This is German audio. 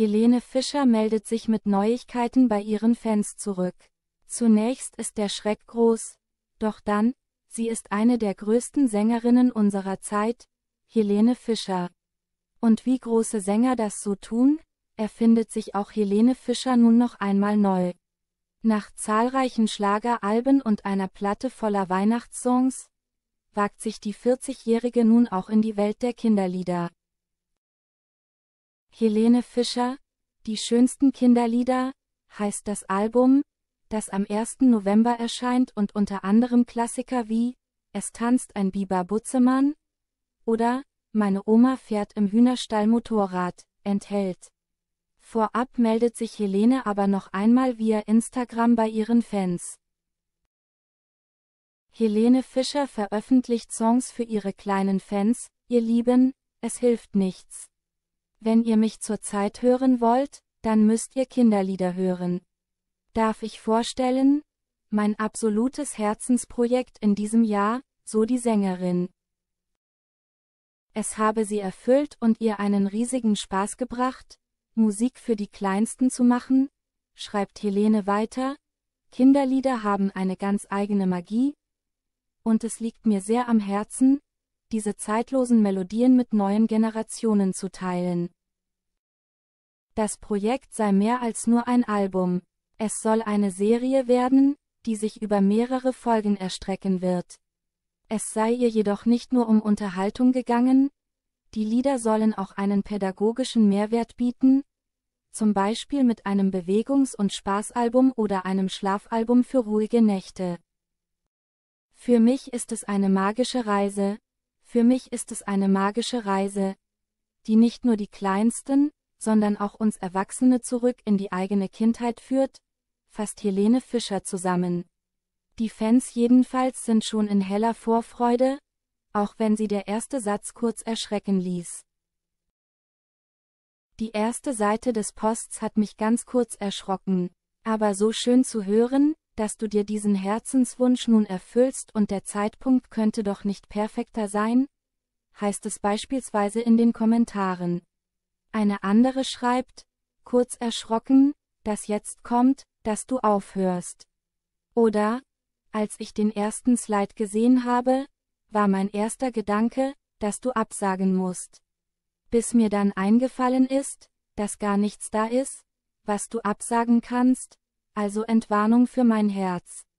Helene Fischer meldet sich mit Neuigkeiten bei ihren Fans zurück. Zunächst ist der Schreck groß, doch dann, sie ist eine der größten Sängerinnen unserer Zeit, Helene Fischer. Und wie große Sänger das so tun, erfindet sich auch Helene Fischer nun noch einmal neu. Nach zahlreichen Schlageralben und einer Platte voller Weihnachtssongs, wagt sich die 40-Jährige nun auch in die Welt der Kinderlieder. Helene Fischer, Die schönsten Kinderlieder, heißt das Album, das am 1. November erscheint und unter anderem Klassiker wie Es tanzt ein Biber Butzemann oder Meine Oma fährt im Hühnerstall Motorrad enthält. Vorab meldet sich Helene aber noch einmal via Instagram bei ihren Fans. Helene Fischer veröffentlicht Songs für ihre kleinen Fans, ihr Lieben, es hilft nichts. Wenn ihr mich zurzeit hören wollt, dann müsst ihr Kinderlieder hören. Darf ich vorstellen? Mein absolutes Herzensprojekt in diesem Jahr, so die Sängerin. Es habe sie erfüllt und ihr einen riesigen Spaß gebracht, Musik für die Kleinsten zu machen, schreibt Helene weiter, Kinderlieder haben eine ganz eigene Magie, und es liegt mir sehr am Herzen, diese zeitlosen Melodien mit neuen Generationen zu teilen. Das Projekt sei mehr als nur ein Album. Es soll eine Serie werden, die sich über mehrere Folgen erstrecken wird. Es sei ihr jedoch nicht nur um Unterhaltung gegangen, die Lieder sollen auch einen pädagogischen Mehrwert bieten, zum Beispiel mit einem Bewegungs- und Spaßalbum oder einem Schlafalbum für ruhige Nächte. Für mich ist es eine magische Reise, für mich ist es eine magische Reise, die nicht nur die kleinsten, sondern auch uns Erwachsene zurück in die eigene Kindheit führt, fasst Helene Fischer zusammen. Die Fans jedenfalls sind schon in heller Vorfreude, auch wenn sie der erste Satz kurz erschrecken ließ. Die erste Seite des Posts hat mich ganz kurz erschrocken, aber so schön zu hören, dass du dir diesen Herzenswunsch nun erfüllst und der Zeitpunkt könnte doch nicht perfekter sein, heißt es beispielsweise in den Kommentaren. Eine andere schreibt, kurz erschrocken, dass jetzt kommt, dass du aufhörst. Oder, als ich den ersten Slide gesehen habe, war mein erster Gedanke, dass du absagen musst. Bis mir dann eingefallen ist, dass gar nichts da ist, was du absagen kannst, also Entwarnung für mein Herz.